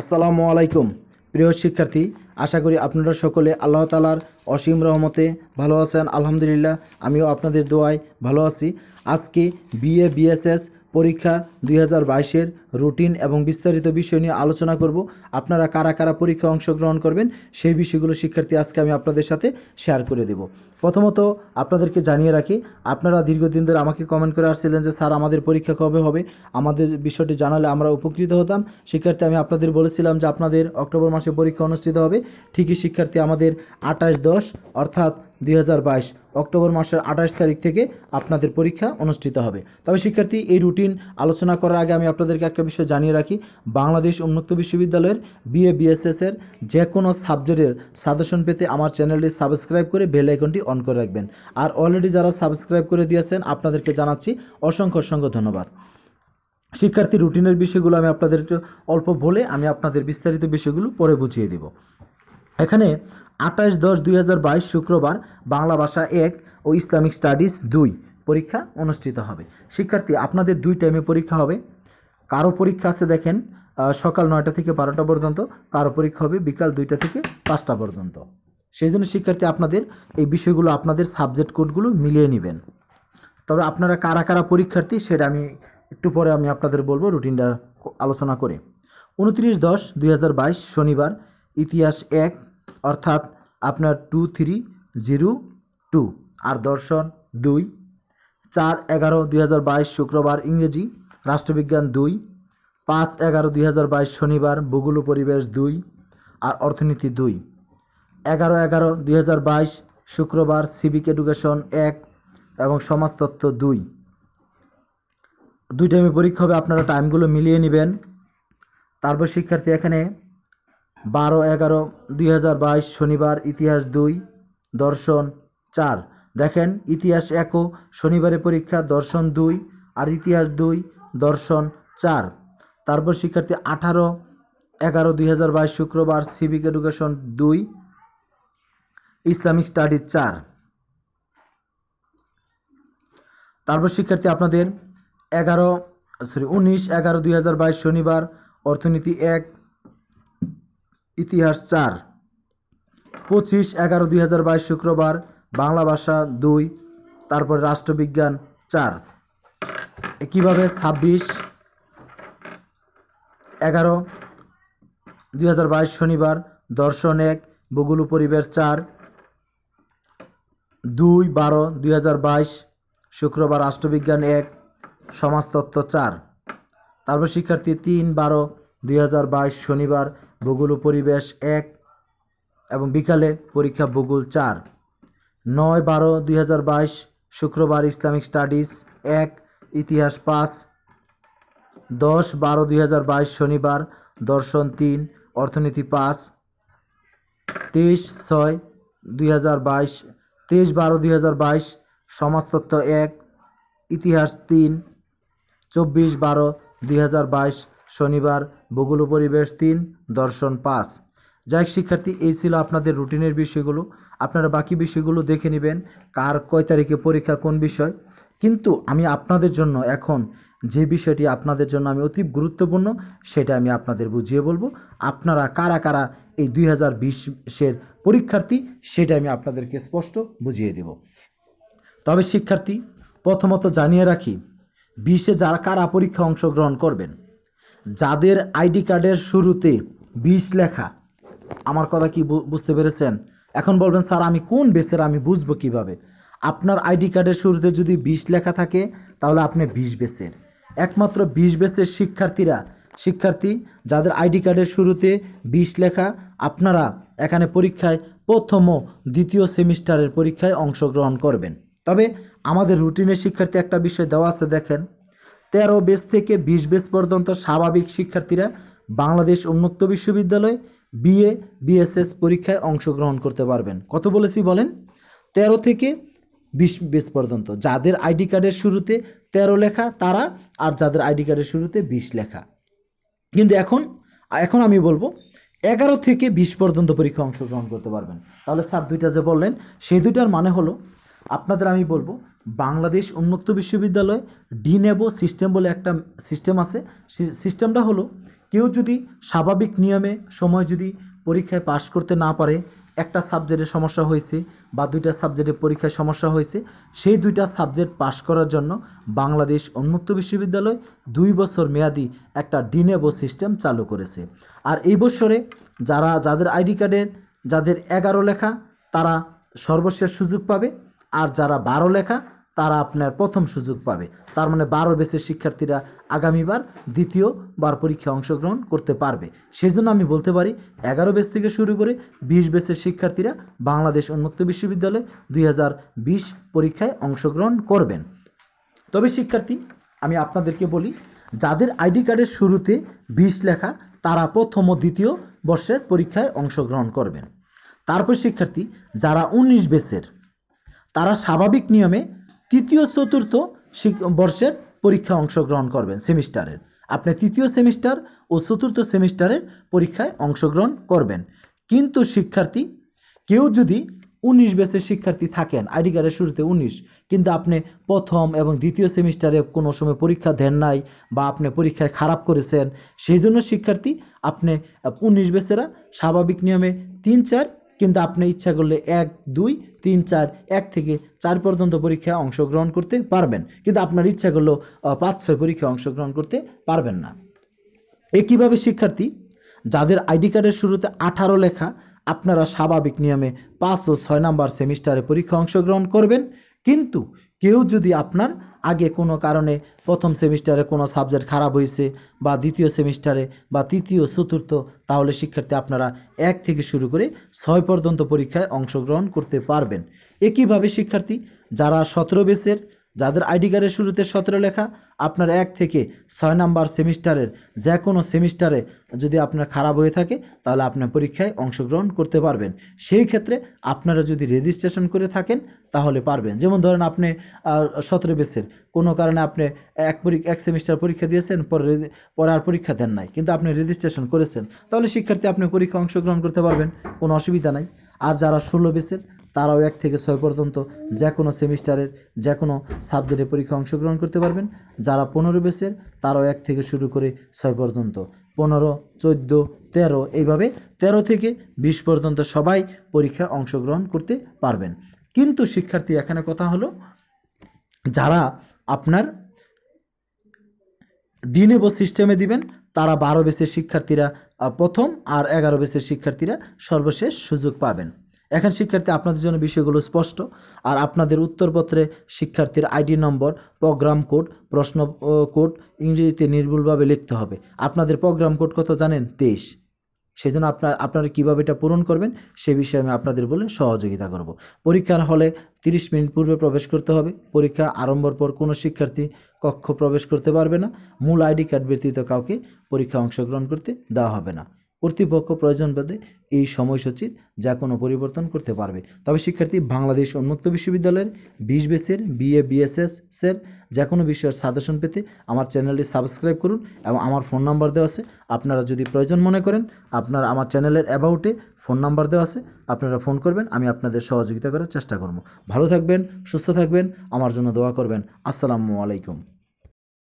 আসসালামু আলাইকুম প্রিয় শিক্ষার্থী আশা করি আপনারা সকলে আল্লাহ তালার অসীম রহমতে ভালো আছেন আলহামদুলিল্লাহ আমিও আপনাদের দোয়ায় ভালো আছি আজকে বিএ বিএসএস পরীক্ষা দুই হাজার বাইশের রুটিন এবং বিস্তারিত বিষয় নিয়ে আলোচনা করব আপনারা কারা কারা পরীক্ষায় অংশগ্রহণ করবেন সেই বিষয়গুলো শিক্ষার্থী আজকে আমি আপনাদের সাথে শেয়ার করে দেব প্রথমত আপনাদেরকে জানিয়ে রাখি আপনারা দীর্ঘদিন ধরে আমাকে কমেন্ট করে আসছিলেন যে স্যার আমাদের পরীক্ষা কবে হবে আমাদের বিষয়টি জানালে আমরা উপকৃত হতাম শিক্ষার্থী আমি আপনাদের বলেছিলাম যে আপনাদের অক্টোবর মাসে পরীক্ষা অনুষ্ঠিত হবে ঠিকই শিক্ষার্থী আমাদের আঠাশ দশ অর্থাৎ দুই অক্টোবর মাসের আঠাশ তারিখ থেকে আপনাদের পরীক্ষা অনুষ্ঠিত হবে তবে শিক্ষার্থী এই রুটিন আলোচনা করার আগে আমি আপনাদেরকে একটা বিষয় জানিয়ে রাখি বাংলাদেশ উন্মুক্ত বিশ্ববিদ্যালয়ের বিএ বিএসএসের যে কোনো সাবজেক্টের সাজেশন পেতে আমার চ্যানেলটি সাবস্ক্রাইব করে বেল আইকনটি অন করে রাখবেন আর অলরেডি যারা সাবস্ক্রাইব করে দিয়েছেন আপনাদেরকে জানাচ্ছি অসংখ্য অসংখ্য ধন্যবাদ শিক্ষার্থী রুটিনের বিষয়গুলো আমি আপনাদের অল্প বলে আমি আপনাদের বিস্তারিত বিষয়গুলো পরে বুঝিয়ে দেব এখানে আঠাশ দশ দুই শুক্রবার বাংলা ভাষা এক ও ইসলামিক স্টাডিজ দুই পরীক্ষা অনুষ্ঠিত হবে শিক্ষার্থী আপনাদের দুই টাইমে পরীক্ষা হবে কারো পরীক্ষা আছে দেখেন সকাল নয়টা থেকে বারোটা পর্যন্ত কারো পরীক্ষা হবে বিকাল দুইটা থেকে পাঁচটা পর্যন্ত সেই জন্য শিক্ষার্থী আপনাদের এই বিষয়গুলো আপনাদের সাবজেক্ট কোডগুলো মিলিয়ে নেবেন তবে আপনারা কারা কারা পরীক্ষার্থী সেটা আমি একটু পরে আমি আপনাদের বলবো রুটিনটা আলোচনা করে উনত্রিশ দশ দুই শনিবার ইতিহাস এক অর্থাৎ আপনার টু থ্রি জিরো টু আর দর্শন দুই চার এগারো দুই শুক্রবার ইংরেজি রাষ্ট্রবিজ্ঞান দুই পাঁচ এগারো দুই শনিবার ভূগোল পরিবেশ দুই আর অর্থনীতি দুই এগারো এগারো দুই শুক্রবার সিভিক এডুকেশন এক এবং সমাজতত্ত্ব দুই দুই টাইমে পরীক্ষা হবে আপনারা টাইমগুলো মিলিয়ে নেবেন তারপর শিক্ষার্থী এখানে বারো এগারো দুই শনিবার ইতিহাস দুই দর্শন চার দেখেন ইতিহাস একও শনিবারে পরীক্ষা দর্শন দুই আর ইতিহাস দুই দর্শন চার তারপর শিক্ষার্থী আঠারো এগারো দুই শুক্রবার সিভিক এডুকেশন দুই ইসলামিক স্টাডি চার তারপর শিক্ষার্থী আপনাদের এগারো সরি উনিশ এগারো দুই শনিবার অর্থনীতি এক ইতিহাস চার পঁচিশ এগারো দুই হাজার বাইশ শুক্রবার বাংলা ভাষা দুই তারপর রাষ্ট্রবিজ্ঞান চার একইভাবে ছাব্বিশ এগারো দুই হাজার বাইশ শনিবার দর্শন এক ভূগোল পরিবেশ চার দুই বারো দুই হাজার বাইশ শুক্রবার রাষ্ট্রবিজ্ঞান এক সমাজতত্ত্ব চার তারপর শিক্ষার্থী তিন বারো দুই হাজার বাইশ শনিবার ভূগোল পরিবেশ এক এবং বিকালে পরীক্ষা ভূগোল চার নয় বারো দুই শুক্রবার ইসলামিক স্টাডিজ এক ইতিহাস পাঁচ দশ বারো দুই শনিবার দর্শন তিন অর্থনীতি পাঁচ তেইশ ছয় দুই হাজার বাইশ তেইশ বারো দুই হাজার বাইশ সমাজতত্ত্ব এক ইতিহাস তিন চব্বিশ বারো দুই হাজার বাইশ শনিবার ভূগোল পরিবেশ তিন দর্শন পাঁচ যাই শিক্ষার্থী এই ছিল আপনাদের রুটিনের বিষয়গুলো আপনারা বাকি বিষয়গুলো দেখে নেবেন কার কয় তারিখে পরীক্ষা কোন বিষয় কিন্তু আমি আপনাদের জন্য এখন যে বিষয়টি আপনাদের জন্য আমি অতি গুরুত্বপূর্ণ সেটা আমি আপনাদের বুঝিয়ে বলবো আপনারা কারা কারা এই দুই হাজার বিশের পরীক্ষার্থী সেটা আমি আপনাদেরকে স্পষ্ট বুঝিয়ে দেব তবে শিক্ষার্থী প্রথমত জানিয়ে রাখি বিশে যারা কারা পরীক্ষা অংশগ্রহণ করবেন যাদের আইডি কার্ডের শুরুতে বিশ লেখা আমার কথা কি বুঝতে পেরেছেন এখন বলবেন স্যার আমি কোন বেসের আমি বুঝবো কিভাবে আপনার আইডি কার্ডের শুরুতে যদি বিশ লেখা থাকে তাহলে আপনি বিশ বেসের একমাত্র বিশ বেসের শিক্ষার্থীরা শিক্ষার্থী যাদের আইডি কার্ডের শুরুতে বিশ লেখা আপনারা এখানে পরীক্ষায় প্রথম ও দ্বিতীয় সেমিস্টারের পরীক্ষায় অংশগ্রহণ করবেন তবে আমাদের রুটিনের শিক্ষার্থী একটা বিষয় দেওয়া আছে দেখেন তেরো বেস থেকে ২০ বেস পর্যন্ত স্বাভাবিক শিক্ষার্থীরা বাংলাদেশ উন্মুক্ত বিশ্ববিদ্যালয় বিএ বিএসএস পরীক্ষায় অংশগ্রহণ করতে পারবেন কত বলেছি বলেন ১৩ থেকে বিশ বেস পর্যন্ত যাদের আইডি কার্ডের শুরুতে ১৩ লেখা তারা আর যাদের আইডি কার্ডের শুরুতে ২০ লেখা কিন্তু এখন এখন আমি বলবো এগারো থেকে বিশ পর্যন্ত পরীক্ষা অংশগ্রহণ করতে পারবেন তাহলে স্যার দুইটা যে বললেন সেই দুইটার মানে হলো আপনাদের আমি বলবো বাংলাদেশ উন্মুক্ত বিশ্ববিদ্যালয় ডিনেবো সিস্টেম বলে একটা সিস্টেম আছে সিস্টেমটা হলো কেউ যদি স্বাভাবিক নিয়মে সময় যদি পরীক্ষায় পাশ করতে না পারে একটা সাবজেক্টে সমস্যা হয়েছে বা দুইটা সাবজেক্টে পরীক্ষায় সমস্যা হয়েছে সেই দুইটা সাবজেক্ট পাশ করার জন্য বাংলাদেশ উন্মুক্ত বিশ্ববিদ্যালয় দুই বছর মেয়াদি একটা ডিনেবো সিস্টেম চালু করেছে আর এই বছরে যারা যাদের আইডি কার্ডের যাদের এগারো লেখা তারা সর্বশেষ সুযোগ পাবে আর যারা বারো লেখা তারা আপনার প্রথম সুযোগ পাবে তার মানে বারো বেসের শিক্ষার্থীরা আগামীবার দ্বিতীয়বার পরীক্ষায় অংশগ্রহণ করতে পারবে সেই জন্য আমি বলতে পারি এগারো বেস থেকে শুরু করে বিশ বেসের শিক্ষার্থীরা বাংলাদেশ উন্মুক্ত বিশ্ববিদ্যালয়ে দুই পরীক্ষায় অংশগ্রহণ করবেন তবে শিক্ষার্থী আমি আপনাদেরকে বলি যাদের আইডি কার্ডের শুরুতে বিশ লেখা তারা প্রথম ও দ্বিতীয় বর্ষের পরীক্ষায় অংশগ্রহণ করবেন তারপর শিক্ষার্থী যারা উনিশ বেসের তারা স্বাভাবিক নিয়মে তৃতীয় চতুর্থ বর্ষের পরীক্ষা অংশগ্রহণ করবেন সেমিস্টারের আপনি তৃতীয় সেমিস্টার ও চতুর্থ সেমিস্টারের পরীক্ষায় অংশগ্রহণ করবেন কিন্তু শিক্ষার্থী কেউ যদি উনিশ বেসের শিক্ষার্থী থাকেন আইডি কার্ডের শুরুতে উনিশ কিন্তু আপনি প্রথম এবং দ্বিতীয় সেমিস্টারে কোনো সময় পরীক্ষা দেন নাই বা আপনি পরীক্ষায় খারাপ করেছেন সেই জন্য শিক্ষার্থী আপনি উনিশ বেসেরা স্বাভাবিক নিয়মে তিন চার কিন্তু আপনি ইচ্ছা করলে এক দুই তিন চার এক থেকে চার পর্যন্ত পরীক্ষায় অংশগ্রহণ করতে পারবেন কিন্তু আপনার ইচ্ছা করলেও পাঁচ ছয় পরীক্ষায় অংশগ্রহণ করতে পারবেন না এ কীভাবে শিক্ষার্থী যাদের আইডি কার্ডের শুরুতে আঠারো লেখা আপনারা স্বাভাবিক নিয়মে পাঁচ ও ছয় নাম্বার সেমিস্টারে পরীক্ষা অংশগ্রহণ করবেন কিন্তু কেউ যদি আপনার আগে কোনো কারণে প্রথম সেমিস্টারে কোনো সাবজেক্ট খারাপ হয়েছে বা দ্বিতীয় সেমিস্টারে বা তৃতীয় চতুর্থ তাহলে শিক্ষার্থী আপনারা এক থেকে শুরু করে ছয় পর্যন্ত পরীক্ষায় অংশগ্রহণ করতে পারবেন একইভাবে শিক্ষার্থী যারা সতেরো বেসের যাদের আইডি কার্ডের শুরুতে সতেরো লেখা আপনার এক থেকে ছয় নাম্বার সেমিস্টারের যে কোনো সেমিস্টারে যদি আপনার খারাপ হয়ে থাকে তাহলে আপনার পরীক্ষায় অংশগ্রহণ করতে পারবেন সেই ক্ষেত্রে আপনারা যদি রেজিস্ট্রেশন করে থাকেন তাহলে পারবেন যেমন ধরেন আপনি সতেরো বেসের কোনো কারণে আপনি এক পরীক্ষা এক সেমিস্টার পরীক্ষা দিয়েছেন পরে পরে আর পরীক্ষা দেন নাই কিন্তু আপনি রেজিস্ট্রেশন করেছেন তাহলে শিক্ষার্থী আপনি পরীক্ষা অংশগ্রহণ করতে পারবেন কোনো অসুবিধা নাই আর যারা ষোলো বেসের তারাও এক থেকে ছয় পর্যন্ত যে কোনো সেমিস্টারের যে কোনো সাবজেক্টের পরীক্ষা অংশগ্রহণ করতে পারবেন যারা পনেরো বেসের তারাও এক থেকে শুরু করে ছয় পর্যন্ত পনেরো চোদ্দ তেরো এইভাবে ১৩ থেকে ২০ পর্যন্ত সবাই পরীক্ষা অংশগ্রহণ করতে পারবেন কিন্তু শিক্ষার্থী এখানে কথা হলো যারা আপনার ডিনেবো সিস্টেমে দিবেন তারা বারো বেসের শিক্ষার্থীরা প্রথম আর এগারো বেসের শিক্ষার্থীরা সর্বশেষ সুযোগ পাবেন এখন শিক্ষার্থী আপনাদের জন্য বিষয়গুলো স্পষ্ট আর আপনাদের উত্তরপত্রে শিক্ষার্থীর আইডি নম্বর প্রোগ্রাম কোড প্রশ্ন কোড ইংরেজিতে নির্ভুলভাবে লিখতে হবে আপনাদের প্রোগ্রাম কোড কত জানেন তেইশ সেজন্য আপনার আপনারা কীভাবে এটা পূরণ করবেন সে বিষয়ে আমি আপনাদের বলে সহযোগিতা করব। পরীক্ষার হলে 30 মিনিট পূর্বে প্রবেশ করতে হবে পরীক্ষা আরম্ভর পর কোনো শিক্ষার্থী কক্ষ প্রবেশ করতে পারবে না মূল আইডি কার্ড ব্যতীত কাউকে পরীক্ষা অংশগ্রহণ করতে দেওয়া হবে না কর্তৃপক্ষ প্রয়োজন বাদে এই সময়সূচির যা কোনো পরিবর্তন করতে পারবে তবে শিক্ষার্থী বাংলাদেশ উন্মুক্ত বিশ্ববিদ্যালয়ের বিশ বেসের বিএ বিএসএস এর যে কোনো বিষয়ের সাজেশন পেতে আমার চ্যানেলটি সাবস্ক্রাইব করুন এবং আমার ফোন নাম্বার দেওয়া আছে আপনারা যদি প্রয়োজন মনে করেন আপনারা আমার চ্যানেলের অ্যাবাউটে ফোন নাম্বার দেওয়া আছে আপনারা ফোন করবেন আমি আপনাদের সহযোগিতা করার চেষ্টা করব ভালো থাকবেন সুস্থ থাকবেন আমার জন্য দোয়া করবেন আসসালামু আলাইকুম